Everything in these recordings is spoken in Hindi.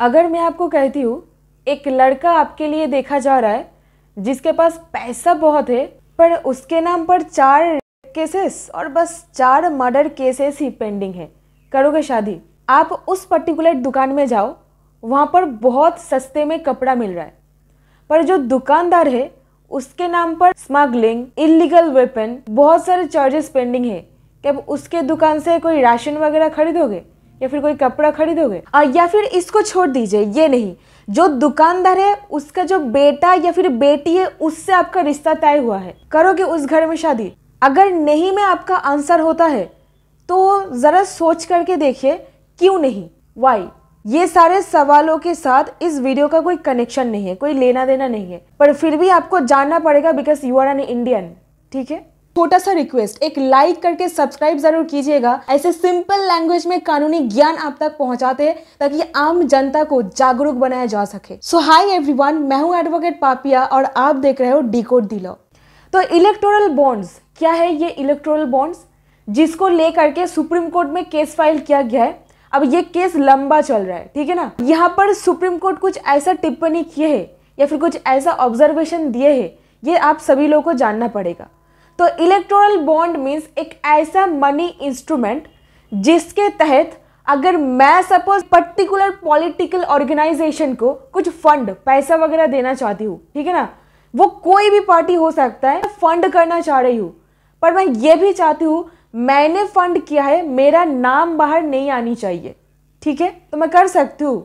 अगर मैं आपको कहती हूँ एक लड़का आपके लिए देखा जा रहा है जिसके पास पैसा बहुत है पर उसके नाम पर चार केसेस और बस चार मर्डर केसेस ही पेंडिंग है करोगे शादी आप उस पर्टिकुलर दुकान में जाओ वहाँ पर बहुत सस्ते में कपड़ा मिल रहा है पर जो दुकानदार है उसके नाम पर स्मगलिंग इलीगल वेपन बहुत सारे चार्जेस पेंडिंग है क्या उसके दुकान से कोई राशन वगैरह खरीदोगे या फिर कोई कपड़ा खरीदोगे या फिर इसको छोड़ दीजिए ये नहीं जो दुकानदार है उसका जो बेटा या फिर बेटी है उससे आपका रिश्ता तय हुआ है करोगे उस घर में शादी अगर नहीं में आपका आंसर होता है तो ज़रा सोच करके देखिए क्यों नहीं वाई ये सारे सवालों के साथ इस वीडियो का कोई कनेक्शन नहीं है कोई लेना देना नहीं है पर फिर भी आपको जानना पड़ेगा because you are an Indian ठीक है छोटा सा रिक्वेस्ट एक लाइक करके सब्सक्राइब जरूर कीजिएगा ऐसे सिंपल लैंग्वेज में कानूनी ज्ञान आप तक पहुंचाते हैं ताकि आम जनता को जागरूक बनाया जा सके सो हाई एवरी मैं हूँ एडवोकेट पापिया और आप देख रहे हो डिकोड दिलो तो इलेक्टोरल बॉन्ड्स क्या है ये इलेक्टोरल बॉन्ड्स जिसको लेकर के सुप्रीम कोर्ट में केस फाइल किया गया है अब ये केस लंबा चल रहा है ठीक है ना यहाँ पर सुप्रीम कोर्ट कुछ ऐसा टिप्पणी किए है या फिर कुछ ऐसा ऑब्जर्वेशन दिए है ये आप सभी लोगों को जानना पड़ेगा तो इलेक्ट्रोरल बॉन्ड मीन्स एक ऐसा मनी इंस्ट्रूमेंट जिसके तहत अगर मैं सपोज पर्टिकुलर पॉलिटिकल ऑर्गेनाइजेशन को कुछ फंड पैसा वगैरह देना चाहती हूँ ठीक है ना वो कोई भी पार्टी हो सकता है फंड करना चाह रही हूँ पर मैं ये भी चाहती हूँ मैंने फंड किया है मेरा नाम बाहर नहीं आनी चाहिए ठीक है तो मैं कर सकती हूँ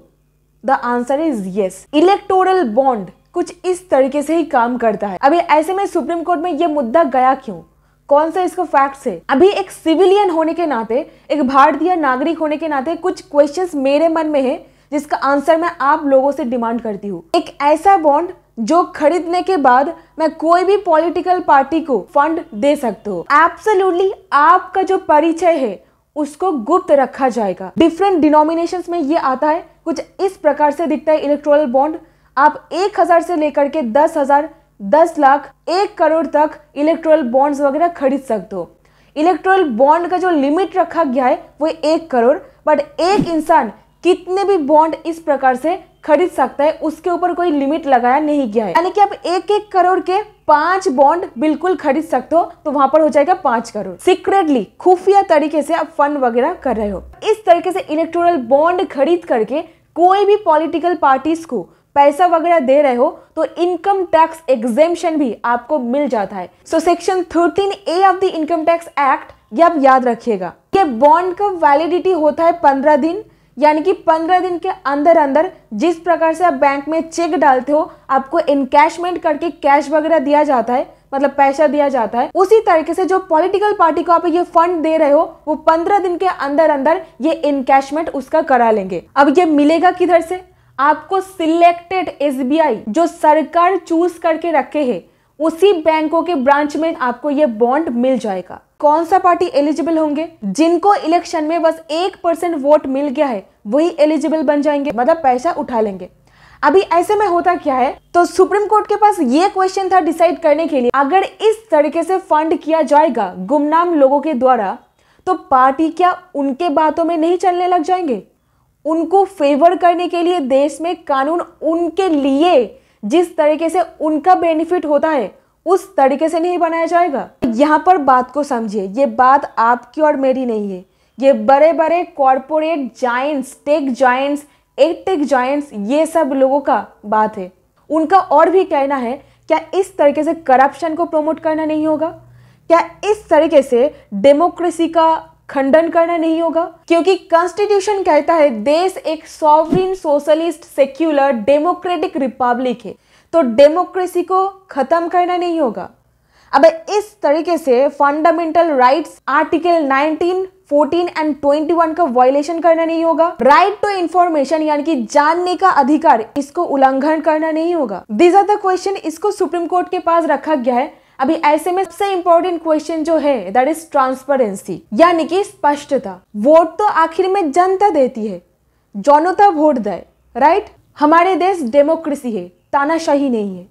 the answer is yes electoral bond कुछ इस तरीके से ही काम करता है अभी ऐसे में सुप्रीम कोर्ट में ये मुद्दा गया क्यों कौन सा इसका फैक्ट है अभी एक सिविलियन होने के नाते एक भारतीय नागरिक होने के नाते कुछ क्वेश्चन मेरे मन में है जिसका आंसर मैं आप लोगों से डिमांड करती हूँ एक ऐसा बॉन्ड जो खरीदने के बाद मैं कोई भी पॉलिटिकल पार्टी को फंड दे सकते हो एब्सोल्युटली आपका जो परिचय है उसको गुप्त रखा जाएगा डिफरेंट डिनोमिनेशन में ये आता है कुछ इस प्रकार से दिखता है इलेक्ट्रोल बॉन्ड आप एक हजार से लेकर के दस हजार दस लाख एक करोड़ तक इलेक्ट्रोल बॉन्ड्स वगैरह खरीद सकते हो इलेक्ट्रोल बॉन्ड का जो लिमिट रखा गया है वो एक करोड़ बट एक इंसान कितने भी बॉन्ड इस प्रकार से खरीद सकता है उसके ऊपर कोई लिमिट लगाया नहीं गया है यानी कि आप एक एक करोड़ के पांच बॉन्ड बिल्कुल खरीद सकते हो तो वहां पर हो जाएगा पांच करोड़ सीक्रेटली खुफिया तरीके से आप फंड वगैरह कर रहे हो इस तरीके से इलेक्टोरल बॉन्ड खरीद करके कोई भी पॉलिटिकल पार्टीज को पैसा वगैरह दे रहे हो तो इनकम टैक्स एग्जेम्पन भी आपको मिल जाता है so section thirteen A of the income tax act ये आप याद रखिएगा ये बॉन्ड का वैलिडिटी होता है पंद्रह दिन यानी कि पंद्रह दिन के अंदर अंदर जिस प्रकार से आप बैंक में चेक डालते हो आपको इनकैशमेंट करके कैश वगैरह दिया जाता है मतलब पैसा दिया जाता है उसी तरीके से जो पॉलिटिकल पार्टी को आप ये फंड दे रहे हो वो पंद्रह दिन के अंदर अंदर ये इनकैशमेंट उसका करा लेंगे अब ये मिलेगा किधर से आपको सिलेक्टेड एस जो सरकार चूज करके रखे है उसी बैंकों के ब्रांच में आपको ये बॉन्ड मिल जाएगा कौन सा पार्टी एलिजिबल होंगे जिनको इलेक्शन में बस एक परसेंट वोट मिल गया है वही एलिजिबल बन जाएंगे मतलब पैसा उठा लेंगे अभी ऐसे में होता क्या है तो सुप्रीम कोर्ट के पास ये क्वेश्चन था डिसाइड करने के लिए अगर इस तरीके से फंड किया जाएगा गुमनाम लोगों के द्वारा तो पार्टी क्या उनके बातों में नहीं चलने लग जाएंगे उनको फेवर करने के लिए देश में कानून उनके लिए जिस तरीके से उनका बेनिफिट होता है उस तरीके से नहीं बनाया जाएगा यहाँ पर बात को समझिए ये बात आपकी और मेरी नहीं है ये बड़े बड़े corporate giants tech giants ed tech ये सब लोगों का बात है उनका और भी कहना है क्या इस तरीके से करप्शन को प्रमोट करना नहीं होगा क्या इस तरीके से डेमोक्रेसी का खंडन करना नहीं होगा क्योंकि कॉन्स्टिट्यूशन कहता है देश एक sovereign socialist secular democratic republic है तो डेमोक्रेसी को खत्म करना नहीं होगा अब इस तरीके से फंडामेंटल राइट्स आर्टिकल 19, 14 एंड 21 का वायलेशन करना नहीं होगा राइट टू इंफॉर्मेशन यानी कि जानने का अधिकार इसको उल्लंघन करना नहीं होगा दिज आर द क्वेश्चन इसको सुप्रीम कोर्ट के पास रखा गया है अभी ऐसे में सबसे इम्पोर्टेंट क्वेश्चन जो है दैट इज ट्रांसपेरेंसी यानी कि स्पष्टता वोट तो आखिर में जनता देती है जनता वोट दे राइट हमारे देश डेमोक्रेसी है तानाशाही नहीं है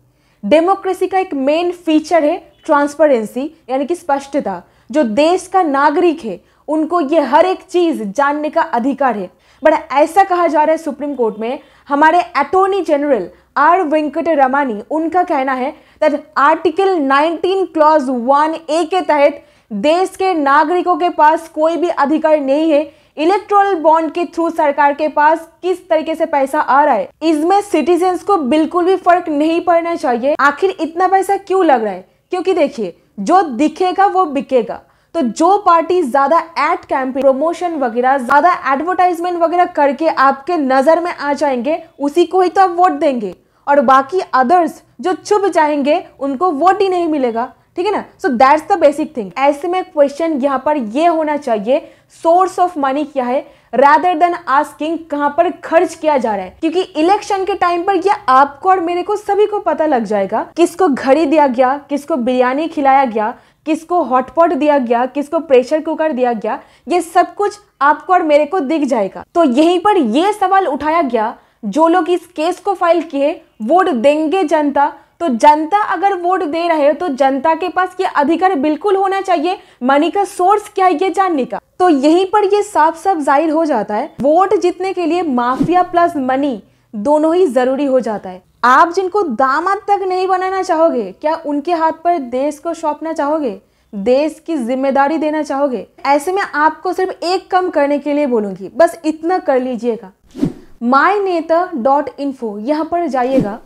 डेमोक्रेसी का एक मेन फीचर है ट्रांसपेरेंसी यानी कि स्पष्टता जो देश का नागरिक है उनको ये हर एक चीज़ जानने का अधिकार है बट ऐसा कहा जा रहा है सुप्रीम कोर्ट में हमारे attorney general R Venkataramani उनका कहना है दैट आर्टिकल 19 क्लॉज 1 ए के तहत देश के नागरिकों के पास कोई भी अधिकार नहीं है इलेक्ट्रोल बॉन्ड के थ्रू सरकार के पास किस तरीके से पैसा आ रहा है इसमें सिटीजन्स को बिल्कुल भी फर्क नहीं पड़ना चाहिए आखिर इतना पैसा क्यों लग रहा है क्योंकि देखिए जो दिखेगा वो बिकेगा तो जो पार्टी ज्यादा एड कैंपेन प्रमोशन वगैरह ज्यादा एडवर्टाइजमेंट वगैरह करके आपके नजर में आ जाएंगे उसी को ही तो आप वोट देंगे और बाकी अदर्स जो छुप जाएंगे उनको वोट ही नहीं मिलेगा ठीक है ना so that's the basic thing ऐसे में क्वेश्चन यहाँ पर ये होना चाहिए सोर्स ऑफ मनी क्या है रादर देन आस्किंग कहाँ पर खर्च किया जा रहा है क्योंकि इलेक्शन के टाइम पर यह आपको और मेरे को सभी को पता लग जाएगा किसको घड़ी दिया गया किसको बिरयानी खिलाया गया किसको हॉटपॉट दिया गया किसको प्रेशर कुकर दिया गया ये सब कुछ आपको और मेरे को दिख जाएगा तो यहीं पर यह सवाल उठाया गया जो लोग इस केस को फाइल किए वोट देंगे जनता तो जनता अगर वोट दे रहे हो तो जनता के पास ये अधिकार बिल्कुल होना चाहिए मनी का सोर्स क्या है ये जानने का तो यहीं पर ये साफ साफ जाहिर हो जाता है वोट जीतने के लिए माफिया प्लस मनी दोनों ही जरूरी हो जाता है आप जिनको दामाद तक नहीं बनाना चाहोगे क्या उनके हाथ पर देश को सौंपना चाहोगे देश की जिम्मेदारी देना चाहोगे ऐसे में आपको सिर्फ एक कम करने के लिए बोलूंगी बस इतना कर लीजिएगा माई नेता डॉट इन्फो यहाँ पर जाइएगा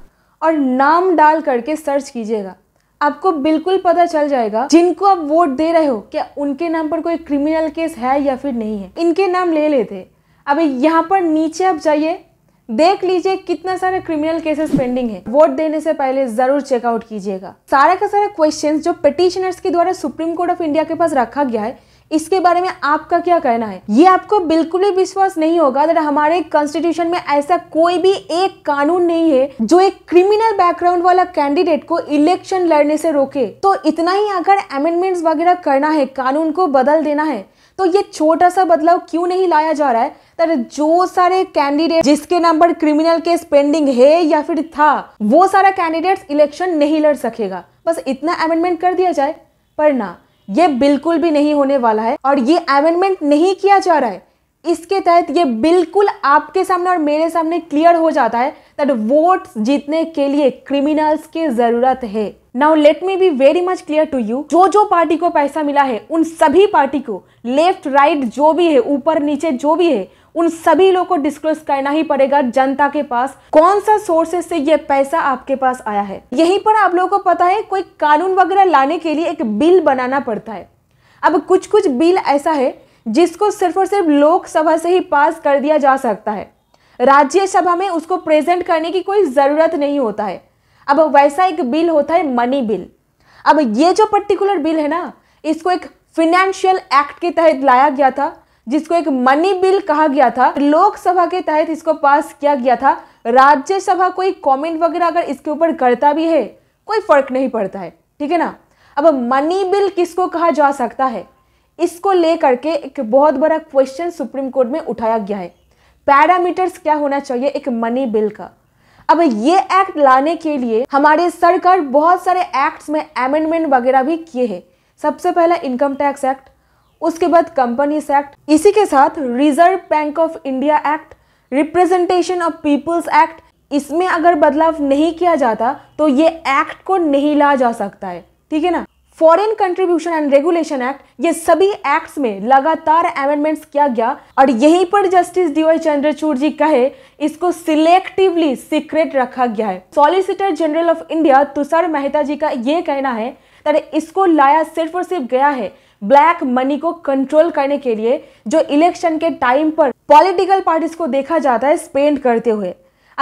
और नाम डाल करके सर्च कीजिएगा आपको बिल्कुल पता चल जाएगा जिनको आप वोट दे रहे हो क्या उनके नाम पर कोई क्रिमिनल केस है या फिर नहीं है इनके नाम ले लेते अब यहाँ पर नीचे आप जाइए देख लीजिए कितना सारे क्रिमिनल केसेस पेंडिंग है वोट देने से पहले जरूर चेकआउट कीजिएगा सारा का सारा क्वेश्चंस जो पिटिशनर्स के द्वारा सुप्रीम कोर्ट ऑफ इंडिया के पास रखा गया है इसके बारे में आपका क्या कहना है ये आपको बिल्कुल भी विश्वास नहीं होगा दैट हमारे कॉन्स्टिट्यूशन में ऐसा कोई भी एक कानून नहीं है जो एक क्रिमिनल बैकग्राउंड वाला कैंडिडेट को इलेक्शन लड़ने से रोके तो इतना ही अगर अमेंडमेंट वगैरह करना है कानून को बदल देना है तो ये छोटा सा बदलाव क्यों नहीं लाया जा रहा है तर जो सारे कैंडिडेट जिसके नाम पर क्रिमिनल केस पेंडिंग है या फिर था वो सारा कैंडिडेट इलेक्शन नहीं लड़ सकेगा बस इतना अमेंडमेंट कर दिया जाए पर ना ये बिल्कुल भी नहीं होने वाला है और ये अमेंडमेंट नहीं किया जा रहा है इसके तहत ये बिल्कुल आपके सामने और मेरे सामने क्लियर हो जाता है दैट वोट जीतने के लिए क्रिमिनल्स की जरूरत है now let me be very much clear to you जो जो पार्टी को पैसा मिला है उन सभी पार्टी को लेफ्ट राइट right, जो भी है ऊपर नीचे जो भी है उन सभी लोगों को डिस्क्लोज करना ही पड़ेगा जनता के पास कौन सा सोर्सेस से ये पैसा आपके पास आया है यहीं पर आप लोगों को पता है कोई कानून वगैरह लाने के लिए एक बिल बनाना पड़ता है अब कुछ कुछ बिल ऐसा है जिसको सिर्फ और सिर्फ लोकसभा से ही पास कर दिया जा सकता है राज्यसभा में उसको प्रेजेंट करने की कोई ज़रूरत नहीं होता है अब वैसा एक बिल होता है मनी बिल अब ये जो पर्टिकुलर बिल है ना इसको एक फिनेंशियल एक्ट के तहत लाया गया था जिसको एक मनी बिल कहा गया था लोकसभा के तहत इसको पास किया गया था राज्यसभा कोई कमेंट वगैरह अगर इसके ऊपर करता भी है कोई फर्क नहीं पड़ता है ठीक है ना अब मनी बिल किसको कहा जा सकता है इसको लेकर के एक बहुत बड़ा क्वेश्चन सुप्रीम कोर्ट में उठाया गया है पैरामीटर्स क्या होना चाहिए एक मनी बिल का अब ये एक्ट लाने के लिए हमारे सरकार बहुत सारे एक्ट्स में अमेंडमेंट वगैरह भी किए हैं सबसे पहला इनकम टैक्स एक्ट उसके बाद कंपनीज एक्ट इसी के साथ Reserve Bank of India act representation of people's act इसमें अगर बदलाव नहीं किया जाता तो ये एक्ट को नहीं ला जा सकता है ठीक है ना foreign contribution and regulation act ये सभी एक्ट्स में लगातार अमेंडमेंट्स किया गया और यहीं पर जस्टिस डीवाई चंद्रचूड़ जी कहे इसको सिलेक्टिवली सीक्रेट रखा गया है solicitor general of India Tushar Mehta ji का ये कहना है इसको लाया सिर्फ और सिर्फ गया है ब्लैक मनी को कंट्रोल करने के लिए जो इलेक्शन के टाइम पर पॉलिटिकल पार्टीज को देखा जाता है स्पेंड करते हुए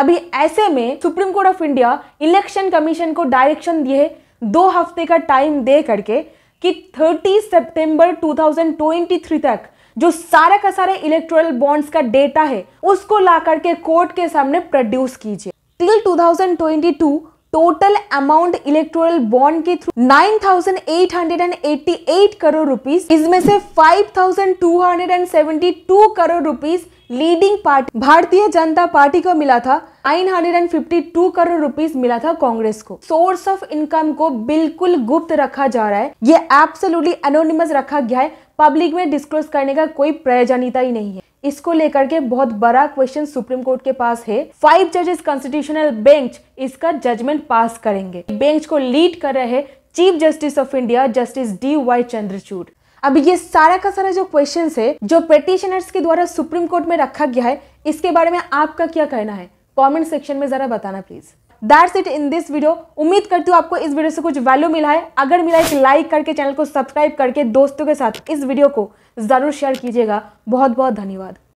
अभी ऐसे में Supreme Court of India election commission को डायरेक्शन दिए दो हफ्ते का टाइम दे करके कि 30 सितंबर 2023 तक जो सारा का सारे इलेक्टोरल बॉन्ड्स का डेटा है उसको ला करके कोर्ट के सामने प्रोड्यूस कीजिए till 2022 total amount electoral bond के थ्रू 9,888 करोड़ रुपीस इसमें से 5,272 करोड़ रुपीस लीडिंग पार्टी भारतीय जनता पार्टी को मिला था 952 करोड़ रुपीस मिला था कांग्रेस को सोर्स ऑफ इनकम को बिल्कुल गुप्त रखा जा रहा है ये एब्सोल्युटली एनोनिमस रखा गया है पब्लिक में डिस्क्लोज करने का कोई प्रयोजनता ही नहीं है इसको लेकर के बहुत बड़ा क्वेश्चन सुप्रीम कोर्ट के पास है फाइव जजेस कॉन्स्टिट्यूशनल बेंच इसका जजमेंट पास करेंगे बेंच को लीड कर रहे हैं chief justice of India justice D Y Chandrachud अब ये सारा का सारा जो क्वेश्चन है जो पेटिशनर्स के द्वारा सुप्रीम कोर्ट में रखा गया है इसके बारे में आपका क्या कहना है कॉमेंट सेक्शन में जरा बताना please that's it in this video उम्मीद करती हूँ आपको इस वीडियो से कुछ वैल्यू मिला है अगर मिला है तो लाइक करके चैनल को सब्सक्राइब करके दोस्तों के साथ इस वीडियो को ज़रूर शेयर कीजिएगा बहुत बहुत धन्यवाद